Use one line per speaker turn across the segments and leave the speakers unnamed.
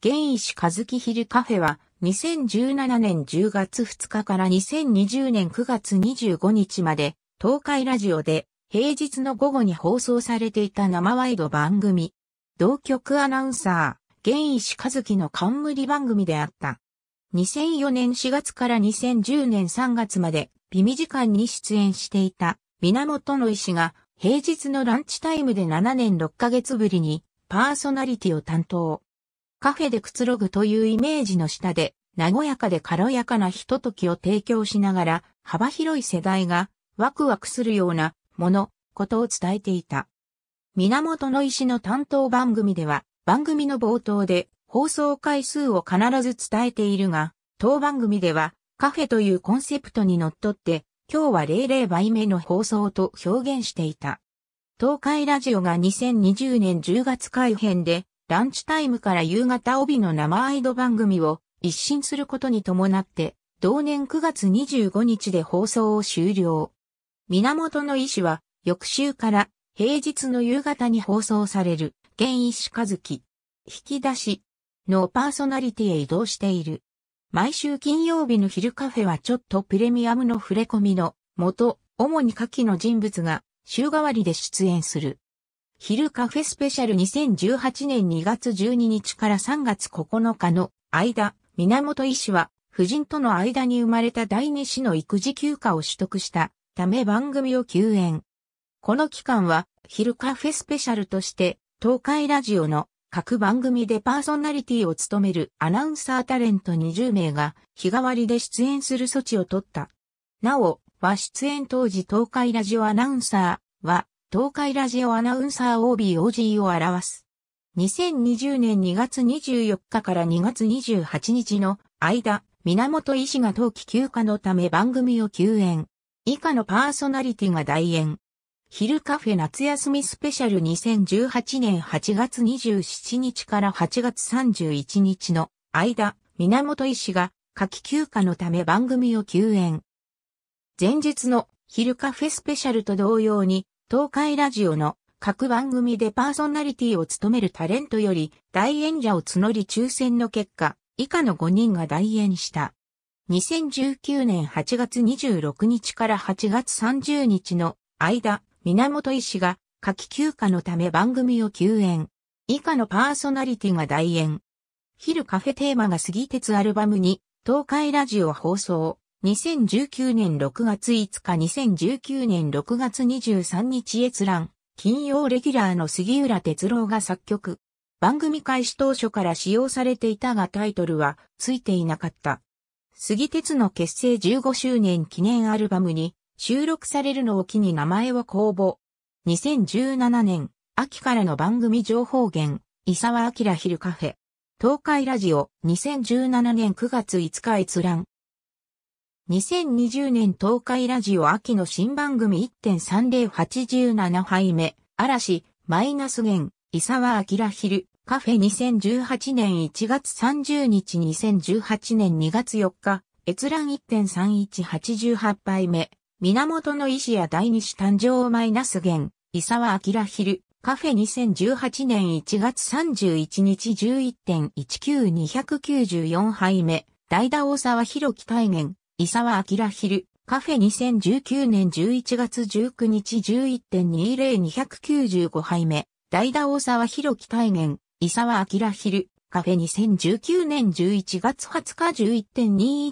現石和樹ヒルカフェは2017年10月2日から2020年9月25日まで東海ラジオで平日の午後に放送されていた生ワイド番組。同局アナウンサー、現石和樹の冠番組であった。2004年4月から2010年3月まで微ミ時間に出演していた源の師が平日のランチタイムで7年6ヶ月ぶりにパーソナリティを担当。カフェでくつろぐというイメージの下で、和やかで軽やかなひとときを提供しながら、幅広い世代がワクワクするようなもの、ことを伝えていた。源の石の担当番組では、番組の冒頭で放送回数を必ず伝えているが、当番組ではカフェというコンセプトにのっとって、今日は00倍目の放送と表現していた。東海ラジオが2020年10月改編でランチタイムから夕方帯の生アイド番組を一新することに伴って、同年9月25日で放送を終了。源の医師は、翌週から平日の夕方に放送される、現医師和樹、引き出しのパーソナリティへ移動している。毎週金曜日の昼カフェはちょっとプレミアムの触れ込みの、元、主に下記の人物が週替わりで出演する。昼カフェスペシャル2018年2月12日から3月9日の間、源医師は、夫人との間に生まれた第二子の育児休暇を取得したため番組を休演。この期間は、昼カフェスペシャルとして、東海ラジオの各番組でパーソナリティを務めるアナウンサータレント20名が日替わりで出演する措置を取った。なお、は出演当時東海ラジオアナウンサーは東海ラジオアナウンサー OBOG を表す。2020年2月24日から2月28日の間、源医師が冬季休暇のため番組を休演。以下のパーソナリティが代演。昼カフェ夏休みスペシャル2018年8月27日から8月31日の間、源医師が夏季休暇のため番組を休演。前日の昼カフェスペシャルと同様に東海ラジオの各番組でパーソナリティを務めるタレントより大演者を募り抽選の結果、以下の5人が大演した。2019年8月26日から8月30日の間、源医師が夏季休暇のため番組を休演。以下のパーソナリティが大演。昼カフェテーマが杉鉄アルバムに東海ラジオ放送。2019年6月5日2019年6月23日閲覧、金曜レギュラーの杉浦哲郎が作曲。番組開始当初から使用されていたがタイトルはついていなかった。杉鉄の結成15周年記念アルバムに収録されるのを機に名前を公募。2017年、秋からの番組情報源、伊沢明昼カフェ。東海ラジオ、2017年9月5日閲覧。2020年東海ラジオ秋の新番組1.3087杯目、嵐、マイナス弦、伊沢明昼、カフェ2018年1月30日2018年2月4日、閲覧1.3188杯目、源の石や第二子誕生マイナス弦、伊沢明昼、カフェ2018年1月31日11.19294杯目、代打大沢広木大元、伊沢明昼、カフェ2019年11月19日11.20295杯目、代打大沢博樹大元、伊沢明昼、カフェ2019年11月20日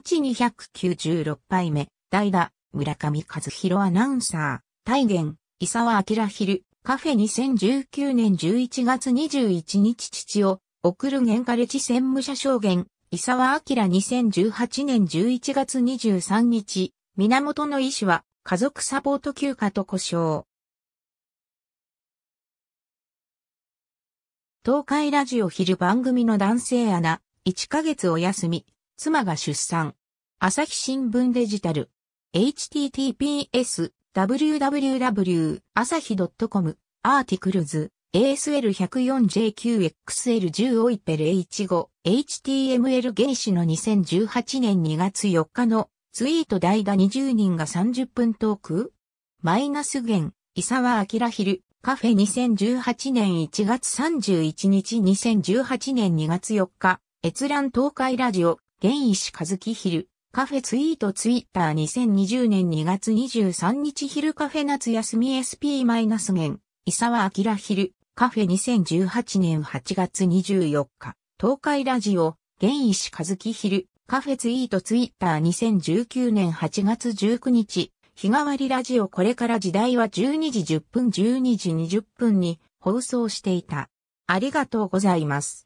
11.21296杯目、代打、村上和弘アナウンサー、大元、伊沢明昼、カフェ2019年11月21日父を、送る原カレ地専務者証言、伊沢明2018年11月23日、源の医師は家族サポート休暇と故障。東海ラジオ昼番組の男性アナ、1ヶ月お休み、妻が出産。朝日新聞デジタル。https://www.asahi.com アーティクルズ ASL104JQXL10 オイペル H5、HTML 原子の2018年2月4日のツイート代打20人が30分トークマイナス弦、伊沢明昼、カフェ2018年1月31日2018年2月4日、閲覧東海ラジオ、現石和樹昼、カフェツイートツイッター2020年2月23日昼カフェ夏休み SP- マイナス弦、伊沢明昼、カフェ2018年8月24日、東海ラジオ、現石和樹昼、カフェツイートツイッター2019年8月19日、日替わりラジオこれから時代は12時10分12時20分に放送していた。ありがとうございます。